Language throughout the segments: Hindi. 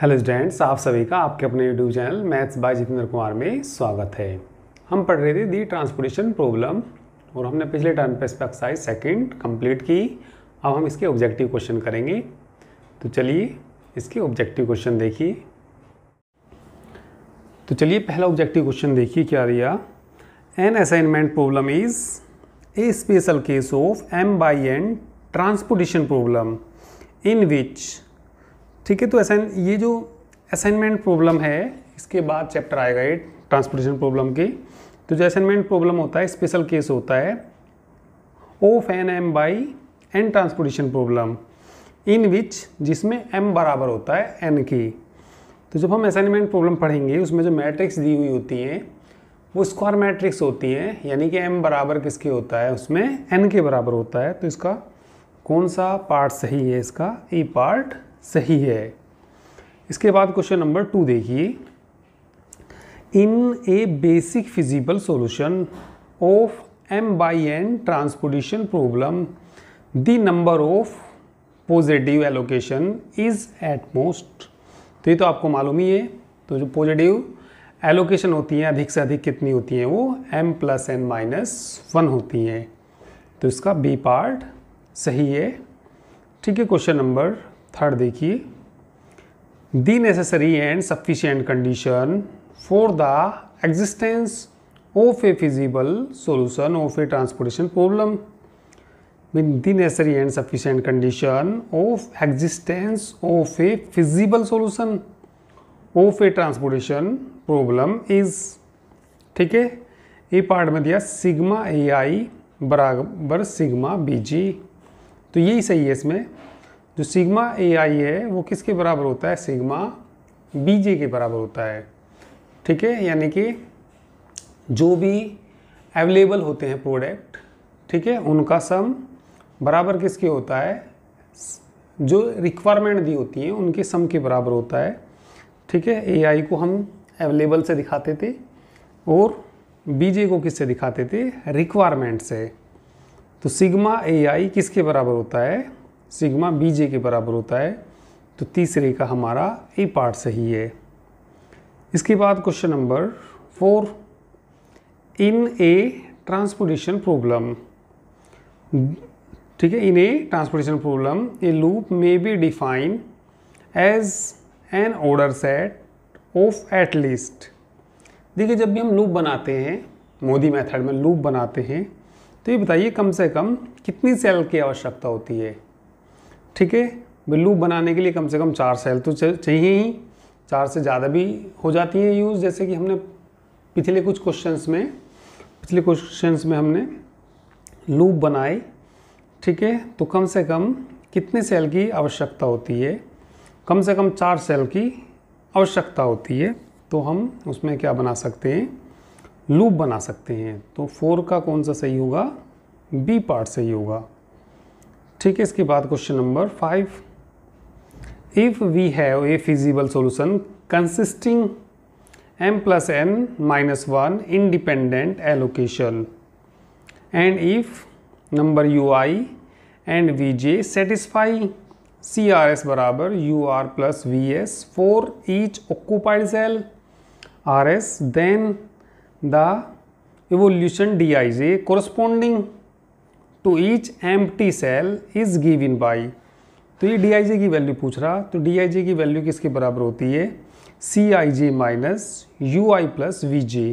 हेलो स्टूडेंट्स आप सभी का आपके अपने YouTube channel maths by Jitendra Kumar में स्वागत है हम पढ़ रहे थे दी ट्रांसपोर्टेशन प्रॉब्लम और हमने पिछले टर्म पे इस पर एक्सरसाइज सेकेंड कंप्लीट की अब हम इसके ऑब्जेक्टिव क्वेश्चन करेंगे तो चलिए इसके ऑब्जेक्टिव क्वेश्चन देखिए तो चलिए पहला ऑब्जेक्टिव क्वेश्चन देखिए क्या दिया an assignment problem is a special case of m by n transportation problem in which ठीक है तो असाइन ये जो असाइनमेंट प्रॉब्लम है इसके बाद चैप्टर आएगा ये ट्रांसपोर्टेशन प्रॉब्लम की तो जो असाइनमेंट प्रॉब्लम होता है स्पेशल केस होता है of an m by n transportation problem in which जिसमें एम बराबर होता है एन की तो जब हम असाइनमेंट प्रॉब्लम पढ़ेंगे उसमें जो मैट्रिक्स दी हुई होती हैं वो स्क्वायर मैट्रिक्स होती हैं यानी कि एम बराबर किसके होता है उसमें एन के बराबर होता है तो इसका कौन सा पार्ट सही है इसका ई पार्ट सही है इसके बाद क्वेश्चन नंबर टू देखिए in a basic feasible solution of m by n transportation problem the number of positive allocation is at most तो ये तो आपको मालूम ही है तो जो पॉजिटिव एलोकेशन होती हैं अधिक से अधिक कितनी होती हैं वो m plus n minus one होती हैं तो इसका बी पार्ट सही है ठीक है क्वेश्चन नंबर थर्ड देखिए the necessary and sufficient condition for the existence of a feasible solution of a transportation problem mean the necessary and sufficient condition of existence of a feasible solution of a transportation problem is ठीक है ये पार्ट में दिया सिग्मा ए आई बराबर सिग्मा बी जी तो यही सही है इसमें जो सिग्मा ए आई है वो किसके बराबर होता है सिग्मा बी जे के बराबर होता है ठीक है यानी कि जो भी अवेलेबल होते हैं प्रोडक्ट ठीक है उनका सम बराबर किसके होता है जो रिक्वायरमेंट दी होती हैं उनके सम के बराबर होता है ठीक है ए आई को हम अवेलेबल से दिखाते थे और बी जे को किससे दिखाते थे रिक्वायरमेंट से तो सिग्मा ए आई किसके बराबर होता है सिग्मा बी जे के बराबर होता है तो तीसरे का हमारा ए पार्ट सही है इसके बाद question number four in a transportation problem ठीक है in a transportation problem a loop may be define as an order set of at least देखिए जब भी हम लूप बनाते हैं मोदी मेथड में लूप बनाते हैं तो ये बताइए कम से कम कितनी सेल की आवश्यकता होती है ठीक है लूप बनाने के लिए कम से कम चार सेल तो चाहिए ही चार से ज़्यादा भी हो जाती है यूज़ जैसे कि हमने पिछले कुछ क्वेश्चंस में पिछले क्वेश्चंस में हमने लूप बनाए ठीक है तो कम से कम कितने सेल की आवश्यकता होती है कम से कम चार सेल की आवश्यकता होती है तो हम उसमें क्या बना सकते हैं लूप बना सकते हैं तो फोर का कौन सा सही होगा बी पार्ट सही होगा ठीक है इसके बाद question number five if we have a feasible solution consisting m plus n minus one independent allocation and if number u i and v j satisfy c r s बराबर u r plus v s for each occupied cell r s then the evolution d i j corresponding to each m cell is given by तो ये डी की वैल्यू पूछ रहा तो डी की वैल्यू किसके बराबर होती है c i j minus u i plus v j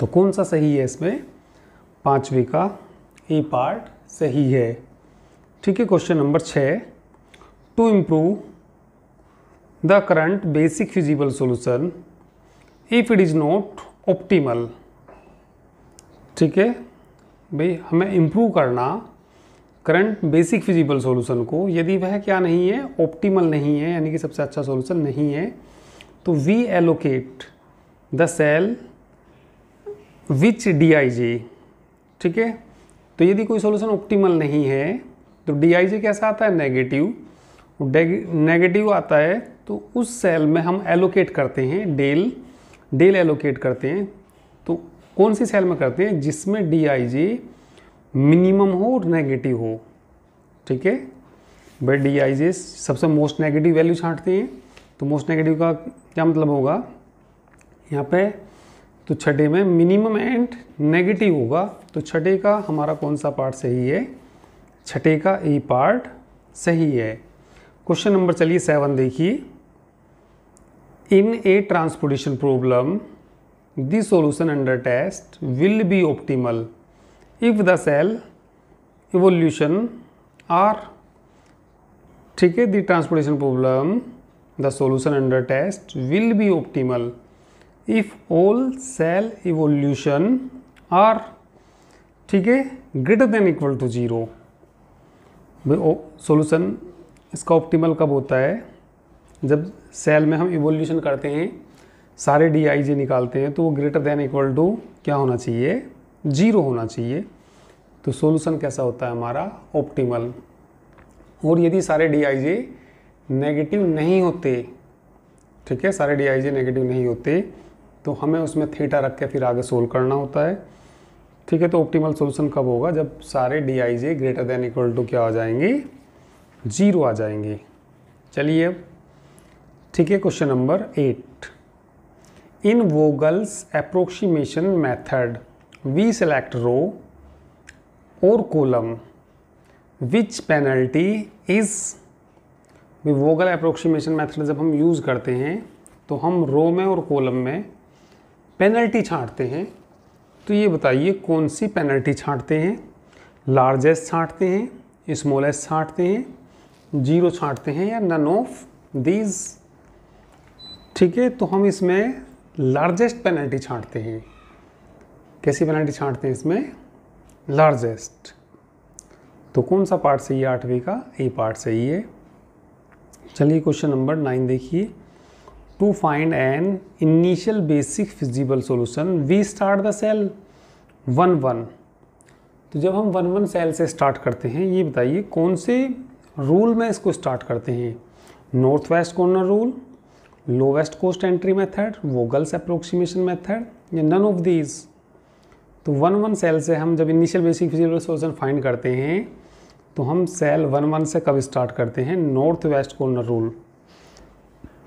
तो कौन सा सही है इसमें पाँचवें का ए पार्ट सही है ठीक है क्वेश्चन नंबर छः to improve the current basic feasible solution if it is not optimal ठीक है भाई हमें इम्प्रूव करना करंट बेसिक फिजिबल सॉल्यूशन को यदि वह क्या नहीं है ऑप्टिमल नहीं है यानी कि सबसे अच्छा सॉल्यूशन नहीं है तो we allocate the cell which d i j ठीक है तो यदि कोई सॉल्यूशन ऑप्टिमल नहीं है तो डी आई जे कैसा आता है नेगेटिव नेगेटिव आता है तो उस सेल में हम एलोकेट करते हैं डेल डेल एलोकेट करते हैं कौन सी सेल में करते हैं जिसमें डी मिनिमम हो और नेगेटिव हो ठीक है भाई जी सबसे मोस्ट नेगेटिव वैल्यू छांटते हैं तो मोस्ट नेगेटिव का क्या मतलब होगा यहाँ पे तो छठे में मिनिमम एंड नेगेटिव होगा तो छठे का हमारा कौन सा पार्ट सही है छठे का ए पार्ट सही है क्वेश्चन नंबर चलिए सेवन देखिए in a transportation problem the solution under test will be optimal if the cell evolution or ठीक है the transportation problem the solution under test will be optimal if all cell evolution are ठीक है greater than equal to zero solution इसका ऑप्टीमल कब होता है जब सेल में हम इवोल्यूशन करते हैं सारे डी आई जे निकालते हैं तो वो ग्रेटर देन इक्वल टू क्या होना चाहिए जीरो होना चाहिए तो सोल्यूशन कैसा होता है हमारा ऑप्टिमल और यदि सारे डी आई जे नेगेटिव नहीं होते ठीक है सारे डी आई जे नेगेटिव नहीं होते तो हमें उसमें थीटा रख के फिर आगे सोल्व करना होता है ठीक है तो ऑप्टिमल सोल्यूशन कब होगा जब सारे d i j greater than equal to क्या आ जाएंगे जीरो आ जाएंगे चलिए अब ठीक है question number eight in Vogel's approximation method we select row और column which penalty is Vogel approximation method जब हम यूज़ करते हैं तो हम रो में और कोलम में पेनल्टी छाँटते हैं तो ये बताइए कौन सी पेनल्टी छाँटते हैं लार्जेस्ट छाँटते हैं स्मॉलेस्ट छाँटते हैं जीरो छाँटते हैं या नन ऑफ दीज ठीक है तो हम इसमें लार्जेस्ट पेनल्टी छांटते हैं कैसी पेनल्टी छांटते हैं इसमें लार्जेस्ट तो कौन सा पार्ट सही है आठवीं का ए पार्ट सही है चलिए क्वेश्चन नंबर नाइन देखिए to find an initial basic feasible solution we start the cell one one तो जब हम वन वन सेल से स्टार्ट करते हैं ये बताइए कौन से रूल में इसको स्टार्ट करते हैं north west corner rule lowest cost entry method Vogel's approximation method या नन ऑफ दीज तो वन वन सेल से हम जब initial basic physical solution find करते हैं तो हम सेल वन वन से कब स्टार्ट करते हैं नॉर्थ वेस्ट कॉर्नर रूल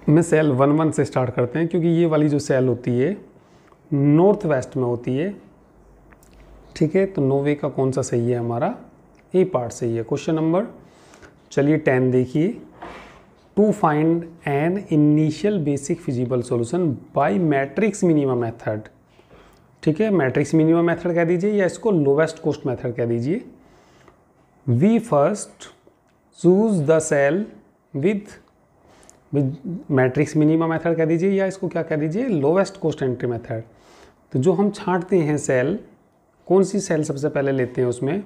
में सेल वन वन से स्टार्ट करते हैं क्योंकि ये वाली जो सेल होती है नॉर्थ वेस्ट में होती है ठीक है तो नोवे का कौन सा सही है हमारा ए पार्ट सही है क्वेश्चन नंबर चलिए टेन देखिए to find an initial basic feasible solution by matrix minimum method ठीक है मैट्रिक्स मिनिमम मेथड कह दीजिए या इसको लोवेस्ट कोस्ट मेथड कह दीजिए we first choose the cell with matrix minimum method कह दीजिए या इसको क्या कह दीजिए लोवेस्ट कोस्ट एंट्री मेथड तो जो हम छांटते हैं सेल कौन सी सेल सबसे पहले लेते हैं उसमें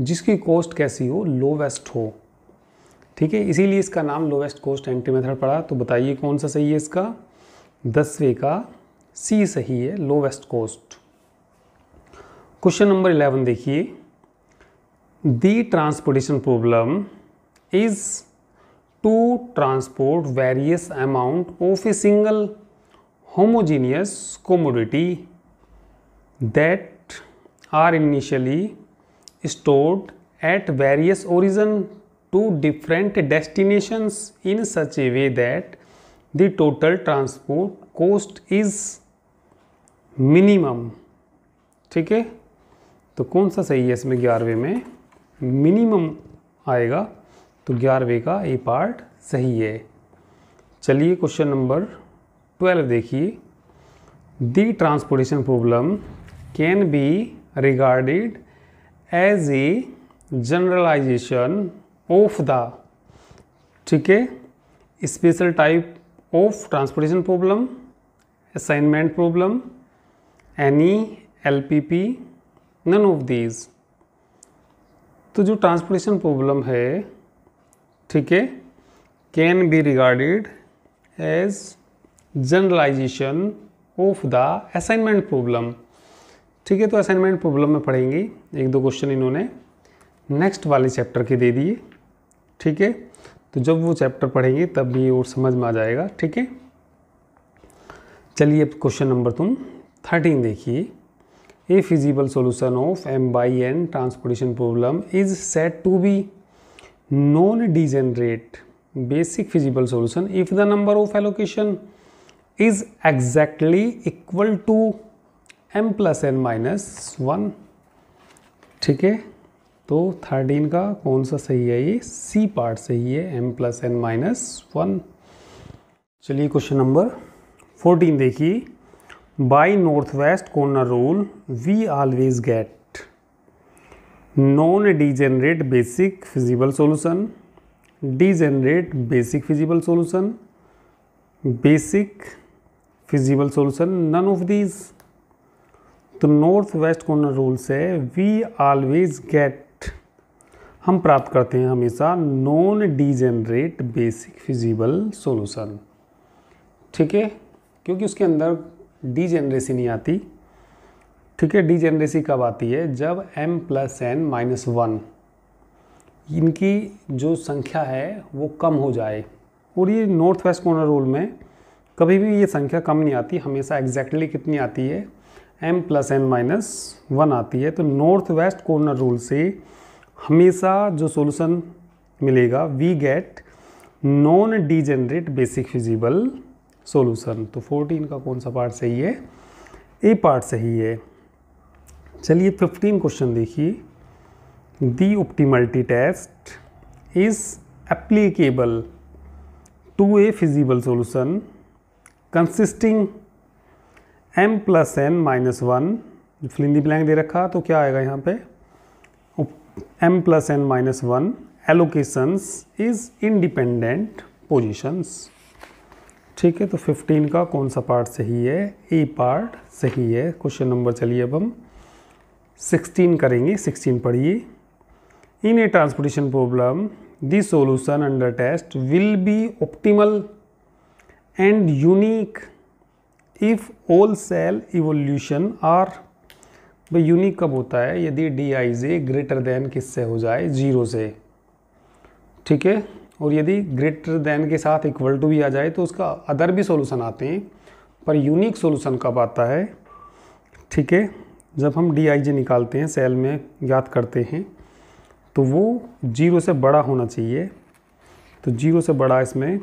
जिसकी कॉस्ट कैसी हो लोवेस्ट हो ठीक है इसीलिए इसका नाम लोवेस्ट कोस्ट एंट्री मेथड पड़ा तो बताइए कौन सा सही है इसका दसवें का सी सही है lowest cost question number eleven देखिए the transportation problem is to transport various amount of a single homogeneous commodity that are initially stored at various origin to different destinations in such a way that the total transport cost is minimum ठीक है तो कौन सा सही है इसमें ग्यारहवें में मिनिमम आएगा तो ग्यारहवें का ये पार्ट सही है चलिए क्वेश्चन नंबर ट्वेल्व देखिए the transportation problem can be regarded as a generalization of the ठीक है special type of transportation problem assignment problem any LPP none of these तो जो ट्रांसपोर्टेशन प्रॉब्लम है ठीक है can be regarded as generalization of the assignment problem ठीक है तो असाइनमेंट प्रॉब्लम में पढ़ेंगे एक दो क्वेश्चन इन्होंने नेक्स्ट वाले चैप्टर के दे दिए ठीक है तो जब वो चैप्टर पढ़ेंगे तब भी और समझ में आ जाएगा ठीक है चलिए अब क्वेश्चन नंबर तुम थर्टीन देखिए a feasible solution of m by n transportation problem is set to be non degenerate basic feasible solution if the number of allocation is exactly equal to m plus n minus one ठीक है तो थर्टीन का कौन सा सही है ये सी पार्ट सही है m plus n minus one चलिए क्वेश्चन नंबर फोर्टीन देखिए by north west corner rule we always get non degenerate basic feasible solution degenerate basic feasible solution basic feasible solution none of these तो नॉर्थ वेस्ट कॉर्नर रूल से वी ऑलवेज गेट हम प्राप्त करते हैं हमेशा non degenerate basic feasible solution ठीक है क्योंकि उसके अंदर डीजेनरेसी नहीं आती ठीक है डीजेनरेसी कब आती है जब m plus n minus one इनकी जो संख्या है वो कम हो जाए और ये नॉर्थ वेस्ट कॉर्नर रूल में कभी भी ये संख्या कम नहीं आती हमेशा एग्जैक्टली कितनी आती है m plus n minus one आती है तो नॉर्थ वेस्ट कॉर्नर रूल से हमेशा जो सोल्यूशन मिलेगा we get non degenerate basic feasible solution तो 14 का कौन सा पार्ट सही है ए पार्ट सही है चलिए 15 क्वेश्चन देखिए the optimality test is applicable to a feasible solution consisting m plus n minus one fill in the blank दे रखा तो क्या आएगा यहाँ पे m plus n minus one allocations is independent positions ठीक है तो 15 का कौन सा पार्ट सही है ए पार्ट सही है क्वेश्चन नंबर चलिए अब हम 16 करेंगे 16 पढ़िए in a transportation problem the solution under test will be optimal and unique if all cell evolution are भाई यूनिक कब होता है यदि d i j greater than किससे हो जाए जीरो से ठीक है और यदि ग्रेटर देन के साथ इक्वल टू भी आ जाए तो उसका अदर भी सॉल्यूशन आते हैं पर यूनिक सॉल्यूशन कब आता है ठीक है जब हम डी आई जे निकालते हैं सेल में याद करते हैं तो वो जीरो से बड़ा होना चाहिए तो जीरो से बड़ा इसमें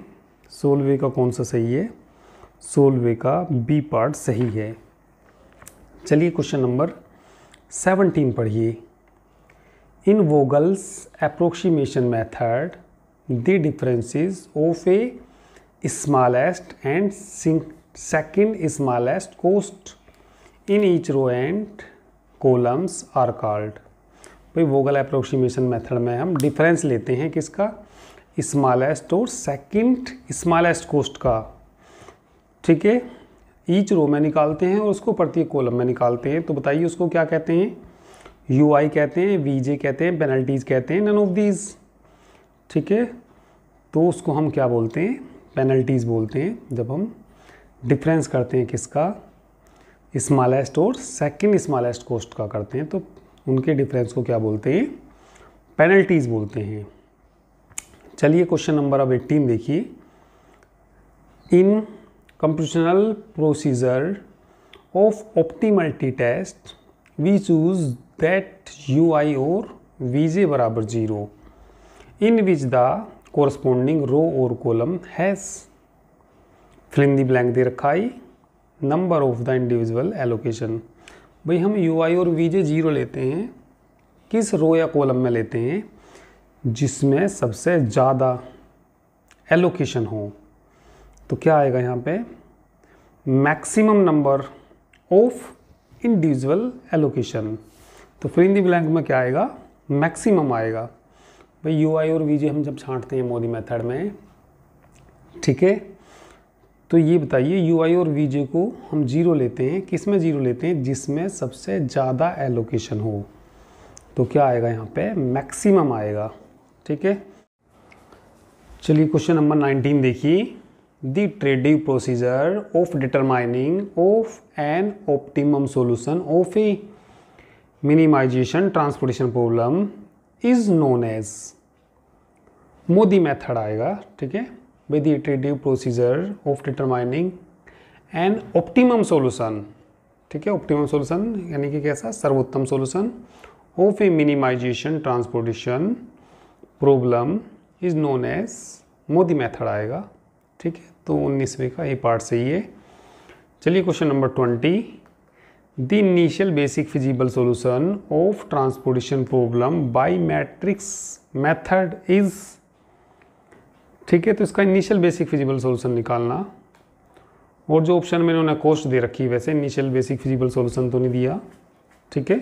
सोलवे का कौन सा सही है सोलवे का बी पार्ट सही है चलिए क्वेश्चन नंबर सेवनटीन पढ़िए in Vogel's approximation method the differences of a smallest and second smallest cost in each row and columns are called भाई वोगल अप्रोक्सीमेशन मेथड में हम डिफरेंस लेते हैं किसका स्मॉलेस्ट और सेकेंड स्मॉलेस्ट कोस्ट का ठीक है ईच रो में निकालते हैं और उसको प्रत्येक कॉलम में निकालते हैं तो बताइए उसको क्या कहते हैं यू आई कहते हैं वी जे कहते हैं पेनल्टीज़ कहते हैं नन ऑफ दीज ठीक है तो उसको हम क्या बोलते हैं पेनल्टीज़ बोलते हैं जब हम डिफरेंस करते हैं किसका स्मॉलेस्ट और सेकेंड स्मॉलेस्ट कोस्ट का करते हैं तो उनके डिफरेंस को क्या बोलते हैं पेनल्टीज़ बोलते हैं चलिए क्वेश्चन नंबर अब एट्टीन देखिए इन computational procedure of optimal t-test we choose that ui or vj बराबर zero in which the corresponding row or column has fill in the blank दे रखा है number of the individual allocation भाई हम ui और vj जीरो लेते हैं किस रो या कॉलम में लेते हैं जिसमें सबसे ज़्यादा एलोकेशन हो तो क्या आएगा यहाँ पे maximum number of individual allocation तो फिर इन दी ब्लैंक में क्या आएगा मैक्सिमम आएगा भाई यू आई और वीजे हम जब छांटते हैं मोदी मेथड में ठीक है तो ये बताइए यू आई और वीजे को हम जीरो लेते हैं किस में जीरो लेते हैं जिसमें सबसे ज़्यादा एलोकेशन हो तो क्या आएगा यहाँ पे मैक्सिमम आएगा ठीक है चलिए क्वेश्चन नंबर 19 देखिए the trading procedure of determining of an optimum solution of a minimization transportation problem is known as MODI method आएगा ठीक है with iterative procedure of determining an optimum solution ठीक है ऑप्टिमम सोल्यूशन यानी कि कैसा सर्वोत्तम solution of a minimization transportation problem is known as MODI method आएगा ठीक है तो उन्नीसवें का ये पार्ट सही है चलिए question number twenty the initial basic feasible solution of transportation problem by matrix method is ठीक है तो इसका इनिशियल बेसिक फिजिबल सोल्यूशन निकालना और जो ऑप्शन में उन्होंने कोस्ट दे रखी है वैसे इनिशियल बेसिक फिजिबल सोल्यूशन तो नहीं दिया ठीक है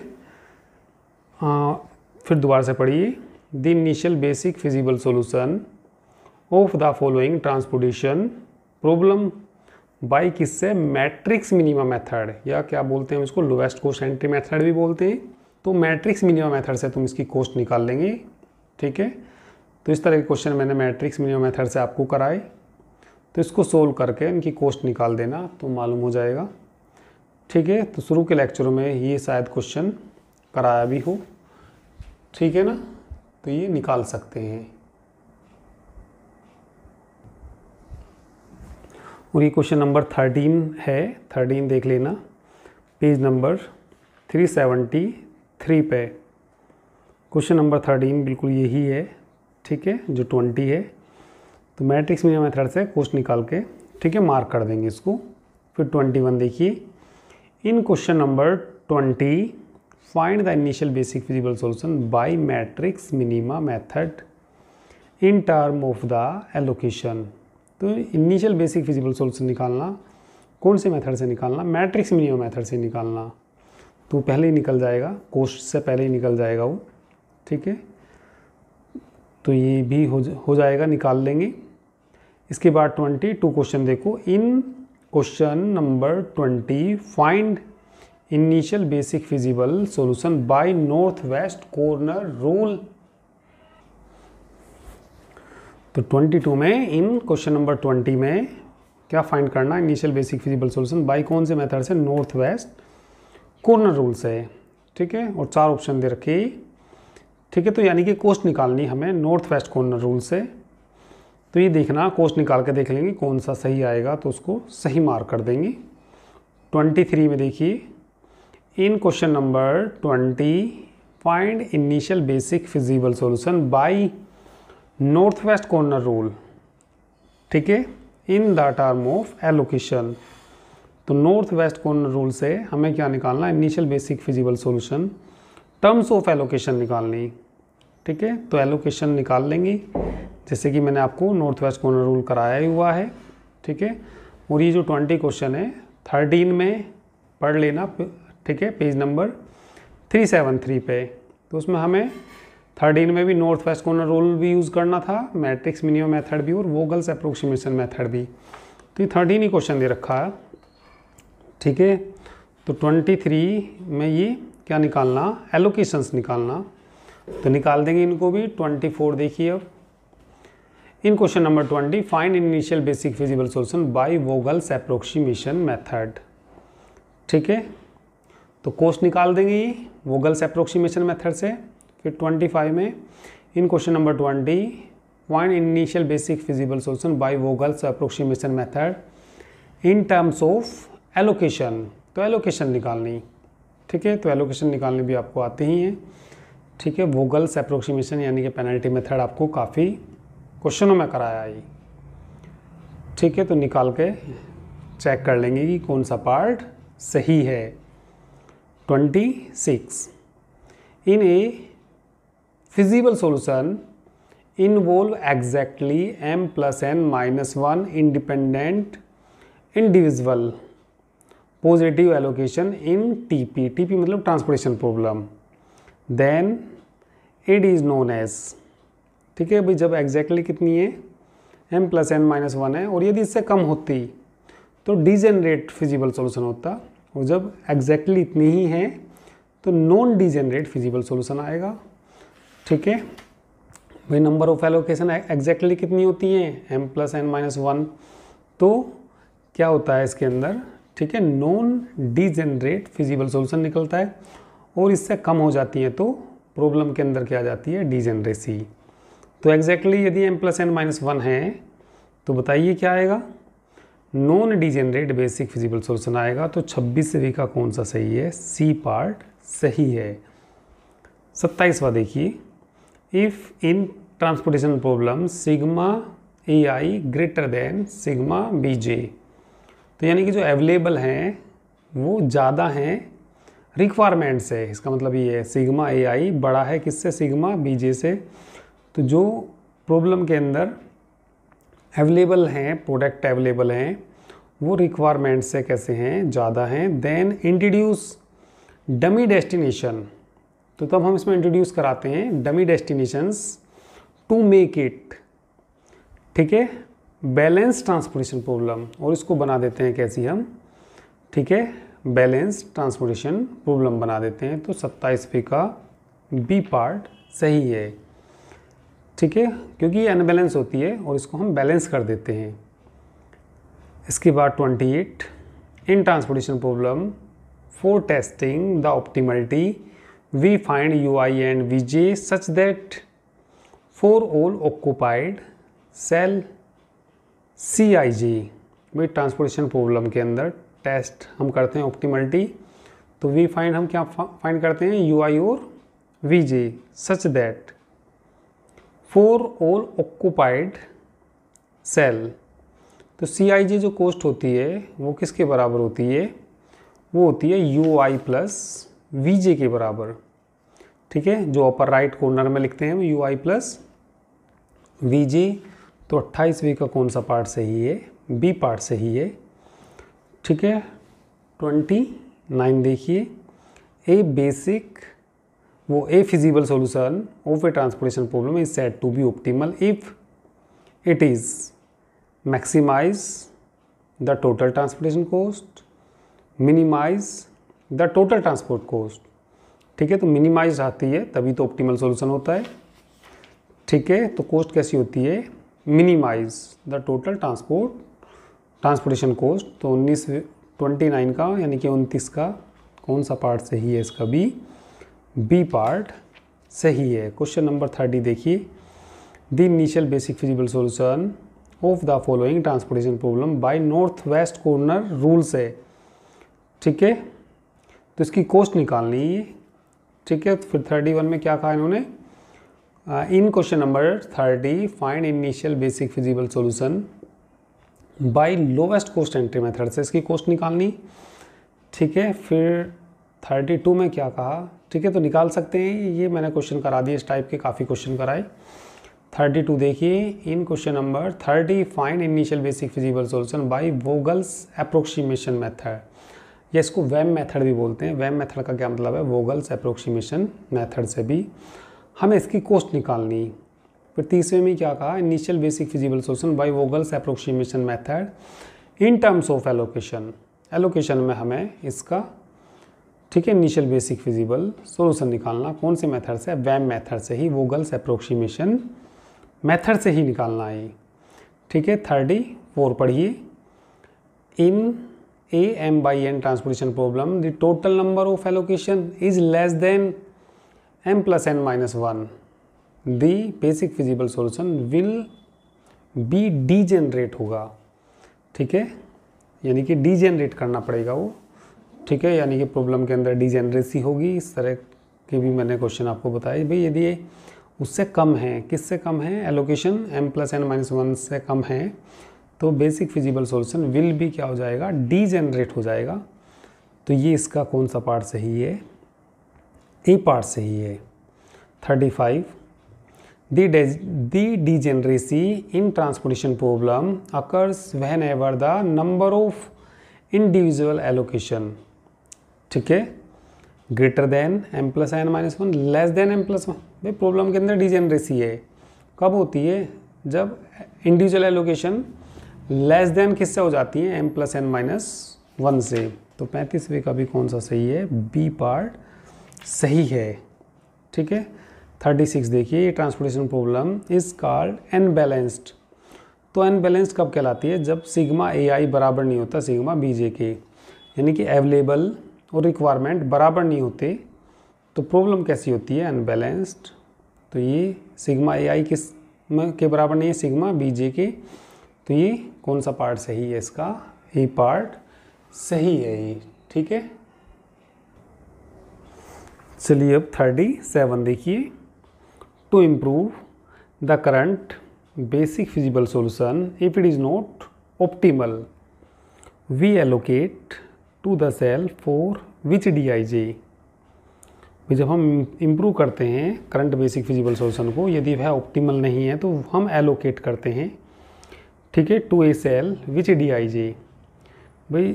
फिर दोबारा से पढ़िए the initial basic feasible solution of the following transportation problem by किससे मैट्रिक्स मिनिमा मेथड या क्या बोलते हैं इसको लोवेस्ट कोस्ट एंट्री मेथड भी बोलते हैं तो मैट्रिक्स मिनिमा मेथड से तुम इसकी कोस्ट निकाल लेंगे ठीक है तो इस तरह के क्वेश्चन मैंने मैट्रिक्स मिनिमा मेथड से आपको कराए तो इसको सोल्व करके इनकी कोस्ट निकाल देना तो मालूम हो जाएगा ठीक है तो शुरू के लेक्चरों में ये शायद क्वेश्चन कराया भी हो ठीक है ना तो ये निकाल सकते हैं और ये क्वेश्चन नंबर थर्टीन है थर्टीन देख लेना page number three seventy three पे क्वेश्चन नंबर थर्टीन बिल्कुल यही है ठीक है जो ट्वेंटी है तो मैट्रिक्स में मेथड से क्वेश्चन निकाल के ठीक है मार्क कर देंगे इसको फिर ट्वेंटी वन देखिए in question number twenty find the initial basic feasible solution by matrix minima method in term of the allocation तो इनिशियल बेसिक फिजिबल सोल्यूशन निकालना कौन से मेथड से निकालना मैट्रिक्स मिनिमम मेथड से निकालना तो पहले ही निकल जाएगा कोस्ट से पहले ही निकल जाएगा वो ठीक है तो ये भी हो जा, हो जाएगा निकाल लेंगे इसके बाद ट्वेंटी टू क्वेश्चन देखो in question number twenty find initial basic feasible solution by north west corner rule तो 22 में इन क्वेश्चन नंबर 20 में क्या फाइंड करना है initial basic feasible solution by कौन से मेथड से नॉर्थ वेस्ट कॉर्नर रूल से ठीक है और चार ऑप्शन दे रखे ठीक है तो यानी कि कोस्ट निकालनी हमें नॉर्थ वेस्ट कॉर्नर रूल से तो ये देखना कोस्ट निकाल के देख लेंगे कौन सा सही आएगा तो उसको सही मार्क कर देंगे 23 में देखिए in question number 20 find initial basic feasible solution by north west corner rule ठीक है in the term of allocation तो नॉर्थ वेस्ट कॉर्नर रूल से हमें क्या निकालना है initial basic feasible solution terms of allocation निकालनी ठीक है तो एलोकेशन निकाल लेंगे जैसे कि मैंने आपको नॉर्थ वेस्ट कॉर्नर रूल कराया ही हुआ है ठीक है और ये जो ट्वेंटी क्वेश्चन है थर्टीन में पढ़ लेना ठीक है page number three seven three पे तो उसमें हमें थर्ड इन में भी नॉर्थ वेस्ट कॉर्नर रोल भी यूज़ करना था मैट्रिक्स मिनिमम मेथड भी और वोगल्स अप्रोक्सीमेशन मेथड भी तो ये थर्टीन ही क्वेश्चन दे रखा है ठीक है तो ट्वेंटी थ्री में ये क्या निकालना एलोकेशंस निकालना तो निकाल देंगे इनको भी ट्वेंटी फोर देखिए अब in question number twenty find initial basic feasible solution by Vogel's approximation method ठीक है तो कोस्ट निकाल देंगे ये वोगल्स अप्रोक्सीमेशन मेथड से फिर ट्वेंटी फाइव में in question number twenty one initial basic feasible solution by Vogel's approximation method in terms of allocation तो एलोकेशन निकालनी ठीक है तो एलोकेशन निकालनी भी आपको आती ही है ठीक है वोगल्स अप्रोक्सीमेशन यानी कि पेनल्टी मेथड आपको काफ़ी क्वेश्चनों में कराया ही ठीक है तो निकाल के चेक कर लेंगे कि कौन सा पार्ट सही है twenty six in a feasible solution involve exactly m plus n minus one independent individual positive allocation in T P T P मतलब transportation problem then it is known as ठीक है भाई जब एग्जैक्टली कितनी है m plus n minus one है और यदि इससे कम होती तो डिजेनरेट फिजिबल सोल्यूशन होता और जब एग्जैक्टली इतनी ही है तो नॉन डिजेनरेट फिजिबल सोल्यूशन आएगा ठीक है भाई नंबर ऑफ एलोकेशन एग्जैक्टली कितनी होती है m plus n minus one तो क्या होता है इसके अंदर ठीक है नॉन डीजेनरेट फिजिबल सोल्यूशन निकलता है और इससे कम हो जाती है तो प्रॉब्लम के अंदर क्या आ जाती है डीजेनरेसी तो एग्जैक्टली यदि m plus n minus one है तो बताइए क्या आएगा non degenerate basic feasible solution आएगा तो छब्बीसवीं का कौन सा सही है सी पार्ट सही है सत्ताईसवा देखिए if in transportation problem sigma ei greater than sigma bj तो यानी कि जो अवेलेबल हैं वो ज़्यादा हैं रिक्वायरमेंट से इसका मतलब ये है सिग्मा ए आई बड़ा है किससे सिग्मा बी जे से तो जो प्रॉब्लम के अंदर अवेलेबल हैं प्रोडक्ट अवेलेबल हैं वो रिक्वायरमेंट से कैसे हैं ज़्यादा हैं देन इंट्रोड्यूस डमी डेस्टिनेशन तो तब हम इसमें इंट्रोड्यूस कराते हैं dummy destinations to make it ठीक है बैलेंस ट्रांसपोर्टेशन प्रॉब्लम और इसको बना देते हैं कैसी हम ठीक है बैलेंस ट्रांसपोर्टेशन प्रॉब्लम बना देते हैं तो सत्ताईस पे का बी पार्ट सही है ठीक है क्योंकि ये अनबैलेंस होती है और इसको हम बैलेंस कर देते हैं इसके बाद twenty eight in transportation problem for testing the optimality we find ui and vj such that for all occupied cell cij भाई ट्रांसपोर्टेशन प्रॉब्लम के अंदर टेस्ट हम करते हैं optimality तो वी फाइंड हम क्या फाइंड करते हैं यू आई और v j such all occupied cell cell तो सी आई जे जो कोस्ट होती है वो किसके बराबर होती है वो होती है u i plus v j के बराबर ठीक है जो अपर राइट कॉर्नर में लिखते हैं u i plus v j तो अट्ठाईस वी का कौन सा पार्ट सही है बी पार्ट सही है ठीक है ट्वेंटी नाइन देखिए ए बेसिक वो a feasible solution of a transportation problem is set to be optimal if it is maximize the total transportation cost minimize the total transport cost ठीक है तो मिनिमाइज आती है तभी तो ऑप्टिमल सोल्यूशन होता है ठीक है तो कॉस्ट कैसी होती है minimize the total transport transportation cost तो उन्नीस ट्वेंटी नाइन का यानी कि उनतीस का कौन सा पार्ट सही है इसका बी बी पार्ट सही है क्वेश्चन नंबर थर्टी देखिए the initial basic feasible solution of the following transportation problem by north west corner rules है ठीक है तो इसकी कोस्ट निकालनी है ये ठीक है तो फिर थर्टी वन में क्या कहा इन्होंने in question number thirty find initial basic feasible solution by lowest cost entry method से इसकी कोस्ट निकालनी ठीक है फिर थर्टी टू में क्या कहा ठीक है तो निकाल सकते हैं ये मैंने क्वेश्चन करा दिए इस टाइप के काफ़ी क्वेश्चन कराए थर्टी टू देखिए in question number thirty find initial basic feasible solution by Vogel's approximation method या इसको वैम मेथड भी बोलते हैं वैम मेथड का क्या मतलब है वोगल्स अप्रोक्सीमेशन मेथड से भी हमें इसकी कोस्ट निकालनी फिर तीसरे में क्या कहा initial basic feasible solution by Vogel's approximation method in terms of allocation allocation में हमें इसका ठीक है इनिशियल बेसिक फिजिबल सोल्यूशन निकालना कौन से मेथड से वैम मेथड से ही वोगल्स अप्रोक्सीमेशन मेथड से ही निकालना है ठीक है थर्टी फोर पढ़िए इन a m by n transportation problem the total number of allocation is less than m plus n minus 1 the basic feasible solution will be degenerate होगा ठीक है यानी कि degenerate करना पड़ेगा वो ठीक है यानी कि प्रॉब्लम के अंदर डिजेनरेसी होगी इस तरह के भी मैंने क्वेश्चन आपको बताए भाई यदि उससे कम है किससे कम है allocation m plus n minus one से कम है तो बेसिक फिजिबल सॉल्यूशन विल भी क्या हो जाएगा डी जनरेट हो जाएगा तो ये इसका कौन सा पार्ट सही है ए पार्ट सही है thirty five the degeneracy in transportation problem occurs whenever the number of individual allocation ठीक है greater than m plus n minus one less than m plus one भाई प्रॉब्लम के अंदर डी है कब होती है जब इंडिविजुअल एलोकेशन लेस देन किससे हो जाती है m plus n minus one से तो पैंतीसवे का भी कौन सा सही है बी पार्ट सही है ठीक है थर्टी सिक्स देखिए transportation problem is called unbalanced तो अनबैलेंस्ड कब कहलाती है जब सिग्मा ए आई बराबर नहीं होता सिग्मा बी जे के यानी कि अवेलेबल और रिक्वायरमेंट बराबर नहीं होते तो प्रॉब्लम कैसी होती है अनबैलेंस्ड तो ये सिग्मा ए आई किस में के बराबर नहीं है सिग्मा बी जे के तो ये कौन सा पार्ट सही है इसका ये पार्ट सही है ये ठीक है चलिए अब थर्टी सेवन देखिए to improve the current basic solution if it is not optimal we allocate to the cell for which d i j जब हम इम्प्रूव करते हैं करंट बेसिक फिजिबल सॉल्यूशन को यदि वह ऑप्टिमल नहीं है तो हम एलोकेट करते हैं ठीक है to a cell l which d i j भाई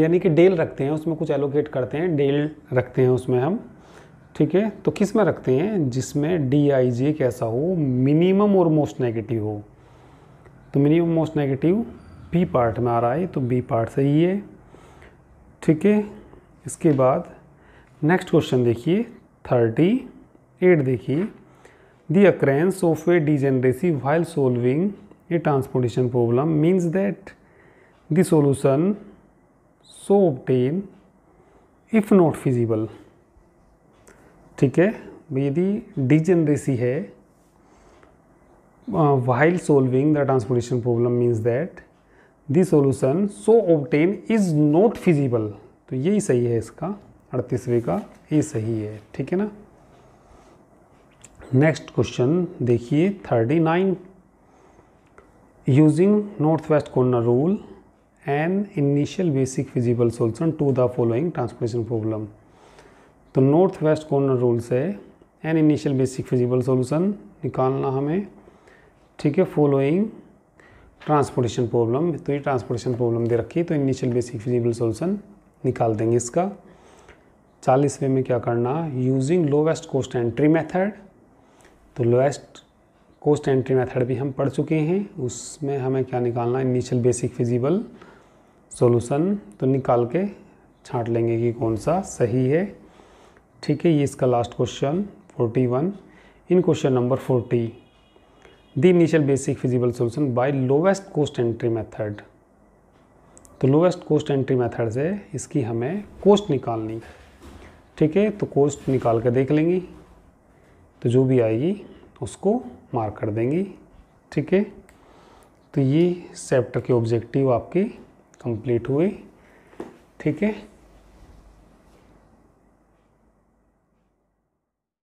यानी कि डेल रखते हैं उसमें कुछ एलोकेट करते हैं डेल रखते हैं उसमें हम ठीक है तो किस में रखते हैं जिसमें डी आई जे कैसा हो मिनिमम और मोस्ट नेगेटिव हो तो minimum most negative B part में आ रहा है तो बी पार्ट सही है ठीक है इसके बाद नेक्स्ट क्वेश्चन देखिए थर्टी एट देखिए the occurrence of a degeneracy सोल्विंग a transportation problem means that the solution so obtain if not feasible ठीक है यदि डिजेनरेसी है while solving the transportation problem means that the solution so obtained is not feasible तो यही सही है इसका अड़तीसवें का ये सही है ठीक है ना नेक्स्ट क्वेश्चन देखिए thirty nine using northwest corner rule an initial basic feasible solution to the following transportation problem तो नॉर्थ वेस्ट कॉर्नर रूल से an initial basic feasible solution निकालना हमें ठीक है फॉलोइंग ट्रांसपोर्टेशन प्रॉब्लम तो ये ट्रांसपोर्टेशन प्रॉब्लम दे रखी है तो इनिशियल बेसिक फिजिबल सॉल्यूशन निकाल देंगे इसका चालीसवें में क्या करना using lowest cost entry method तो लोवेस्ट कोस्ट एंट्री मेथड भी हम पढ़ चुके हैं उसमें हमें क्या निकालना है इनिशियल बेसिक फिजिबल सॉल्यूशन तो निकाल के छांट लेंगे कि कौन सा सही है ठीक है ये इसका last question forty one in question number forty the initial basic feasible solution by lowest cost entry method तो लोवेस्ट कोस्ट एंट्री मेथड से इसकी हमें कोस्ट निकालनी ठीक है तो कोस्ट निकाल कर देख लेंगे तो जो भी आएगी उसको मार्क कर देंगी ठीक है तो ये सेप्टर चैप्टर के ऑब्जेक्टिव आपके कंप्लीट हुए ठीक है